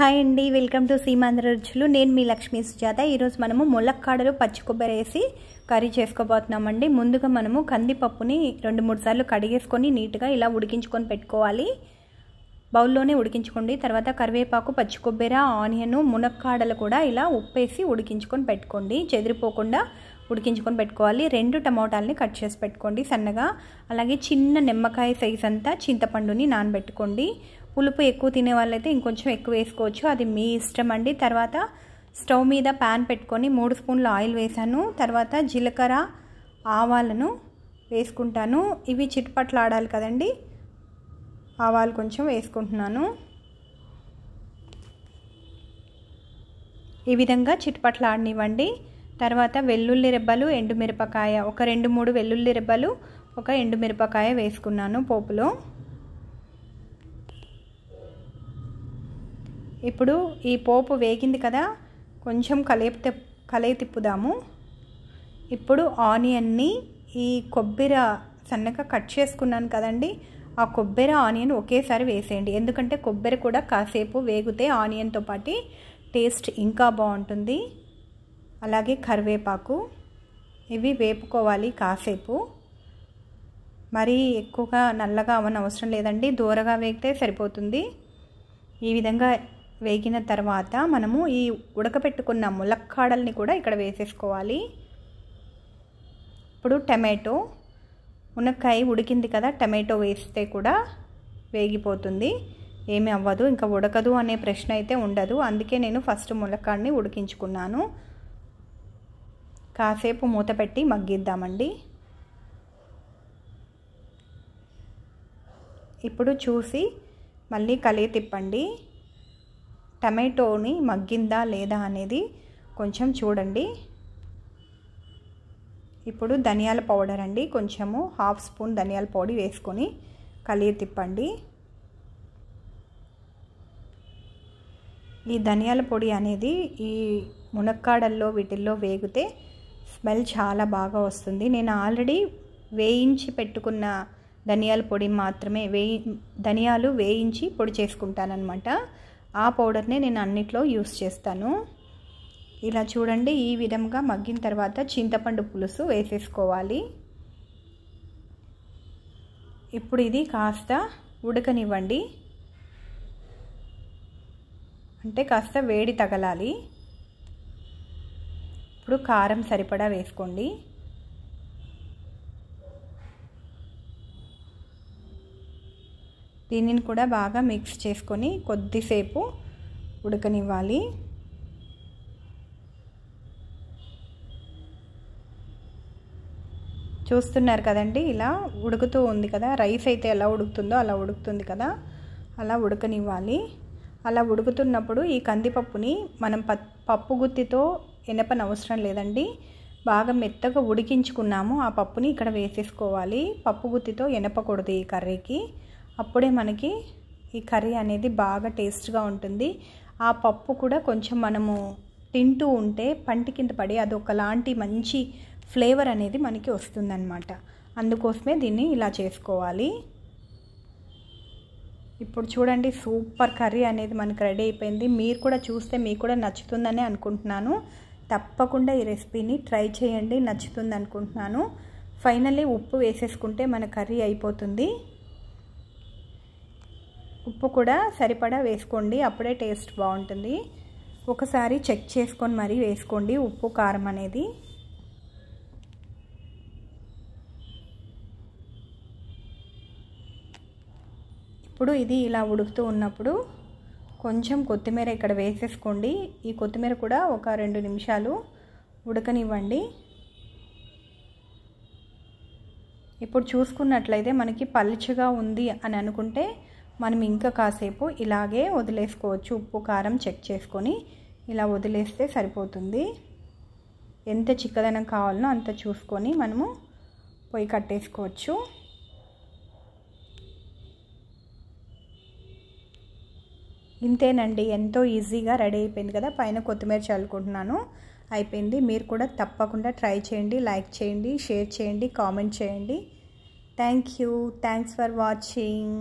hi అండి welcome to Seemandhra రుచులు నేను మీ లక్ష్మీ సుజాత ఈరోజు మనము ములక్కాడలు పచ్చి కొబ్బరి వేసి కర్రీ చేసుకోబోతున్నామండి ముందుగా మనము కందిపప్పుని రెండు మూడు సార్లు కడిగేసుకొని నీట్గా ఇలా ఉడికించుకొని పెట్టుకోవాలి బౌల్లోనే ఉడికించుకోండి తర్వాత కరివేపాకు పచ్చి కొబ్బరి ఆనియన్ మునక్కాడలు కూడా ఇలా ఉప్పేసి ఉడికించుకొని పెట్టుకోండి చెదిరిపోకుండా ఉడికించుకొని పెట్టుకోవాలి రెండు టమాటాలని కట్ చేసి పెట్టుకోండి సన్నగా అలాగే చిన్న నిమ్మకాయ సైజ్ అంతా చింతపండుని నానబెట్టుకోండి పులుపు ఎక్కువ తినే వాళ్ళైతే ఇంకొంచెం ఎక్కువ వేసుకోవచ్చు అది మీ ఇష్టం అండి తర్వాత స్టవ్ మీద ప్యాన్ పెట్టుకొని మూడు స్పూన్ల ఆయిల్ వేసాను తర్వాత జీలకర్ర ఆవాలను వేసుకుంటాను ఇవి చిట్పట్లు ఆడాలి కదండి ఆవాలు కొంచెం వేసుకుంటున్నాను ఈ విధంగా చిట్పట్లు ఆడనివ్వండి తర్వాత వెల్లుల్లి రెబ్బలు ఎండుమిరపకాయ ఒక రెండు మూడు వెల్లుల్లి రెబ్బలు ఒక ఎండుమిరపకాయ వేసుకున్నాను పోపులో ఇప్పుడు ఈ పోపు వేగింది కదా కొంచెం కలిపితే కలయి తిప్పుదాము ఇప్పుడు ఆనియన్ని ఈ కొబ్బరి సన్నగా కట్ చేసుకున్నాను కదండి ఆ కొబ్బరి ఆనియన్ ఒకేసారి వేసేయండి ఎందుకంటే కొబ్బరి కూడా కాసేపు వేగితే ఆనియన్తో పాటు టేస్ట్ ఇంకా బాగుంటుంది అలాగే కరివేపాకు ఇవి వేపుకోవాలి కాసేపు మరీ ఎక్కువగా నల్లగా అవన్న అవసరం లేదండి దూరగా వేగితే సరిపోతుంది ఈ విధంగా వేగిన తర్వాత మనము ఈ ఉడకపెట్టుకున్న ములక్కాడల్ని కూడా ఇక్కడ వేసేసుకోవాలి ఇప్పుడు టమాటో మునక్కాయ ఉడికింది కదా టమాటో వేస్తే కూడా వేగిపోతుంది ఏమి అవ్వదు ఇంకా ఉడకదు అనే ప్రశ్న అయితే ఉండదు అందుకే నేను ఫస్ట్ ములక్కాడని ఉడికించుకున్నాను కాసేపు మూత పెట్టి మగ్గిద్దామండి ఇప్పుడు చూసి మళ్ళీ కలిగి తిప్పండి టమాటోని మగ్గిందా లేదా అనేది కొంచెం చూడండి ఇప్పుడు ధనియాల పౌడర్ అండి కొంచెము హాఫ్ స్పూన్ ధనియాల పొడి వేసుకొని కలిగి తిప్పండి ఈ ధనియాల పొడి అనేది ఈ మునక్కాడల్లో వీటిల్లో వేగితే స్మెల్ చాలా బాగా వస్తుంది నేను ఆల్రెడీ వేయించి పెట్టుకున్న ధనియాల పొడి మాత్రమే వేయి ధనియాలు వేయించి పొడి చేసుకుంటానన్నమాట ఆ పౌడర్నే నేను అన్నిట్లో యూస్ చేస్తాను ఇలా చూడండి ఈ విధంగా మగ్గిన తర్వాత చింతపండు పులుసు వేసేసుకోవాలి ఇప్పుడు ఇది కాస్త ఉడకనివ్వండి అంటే కాస్త వేడి తగలాలి ఇప్పుడు కారం సరిపడా వేసుకోండి దీనిని కూడా బాగా మిక్స్ చేసుకొని కొద్దిసేపు ఉడకనివ్వాలి చూస్తున్నారు కదండి ఇలా ఉడుకుతూ ఉంది కదా రైస్ అయితే ఎలా ఉడుకుతుందో అలా ఉడుకుతుంది కదా అలా ఉడకనివ్వాలి అలా ఉడుకుతున్నప్పుడు ఈ కందిపప్పుని మనం పప్పు గుత్తితో ఎనపనవసరం లేదండి బాగా మెత్తగా ఉడికించుకున్నాము ఆ పప్పుని ఇక్కడ వేసేసుకోవాలి పప్పు గుత్తితో ఎనపకూడదు ఈ కర్రీకి అప్పుడే మనకి ఈ కర్రీ అనేది బాగా టేస్ట్గా ఉంటుంది ఆ పప్పు కూడా కొంచెం మనము తింటూ ఉంటే పంటి కింద పడి అది ఒకలాంటి మంచి ఫ్లేవర్ అనేది మనకి వస్తుందన్నమాట అందుకోసమే దీన్ని ఇలా చేసుకోవాలి ఇప్పుడు చూడండి సూపర్ కర్రీ అనేది మనకు రెడీ అయిపోయింది మీరు కూడా చూస్తే మీకు కూడా నచ్చుతుందని అనుకుంటున్నాను తప్పకుండా ఈ రెసిపీని ట్రై చేయండి నచ్చుతుంది అనుకుంటున్నాను ఫైనల్లీ ఉప్పు వేసేసుకుంటే మన కర్రీ అయిపోతుంది ఉప్పు కూడా సరిపడా వేసుకోండి అప్పుడే టేస్ట్ బాగుంటుంది ఒకసారి చెక్ చేసుకొని మరీ వేసుకోండి ఉప్పు కారం అనేది ఇప్పుడు ఇది ఇలా ఉడుకుతూ ఉన్నప్పుడు కొంచెం కొత్తిమీర ఇక్కడ వేసేసుకోండి ఈ కొత్తిమీర కూడా ఒక రెండు నిమిషాలు ఉడకనివ్వండి ఇప్పుడు చూసుకున్నట్లయితే మనకి పలుచగా ఉంది అని అనుకుంటే మనం ఇంకా కాసేపు ఇలాగే వదిలేసుకోవచ్చు ఉప్పు కారం చెక్ చేసుకొని ఇలా వదిలేస్తే సరిపోతుంది ఎంత చిక్కదనం కావాలనో అంత చూసుకొని మనము పొయ్యి కట్టేసుకోవచ్చు ఇంతేనండి ఎంతో ఈజీగా రెడీ అయిపోయింది కదా పైన కొత్తిమీర చల్లుకుంటున్నాను అయిపోయింది మీరు కూడా తప్పకుండా ట్రై చేయండి లైక్ చేయండి షేర్ చేయండి కామెంట్ చేయండి thank you thanks for watching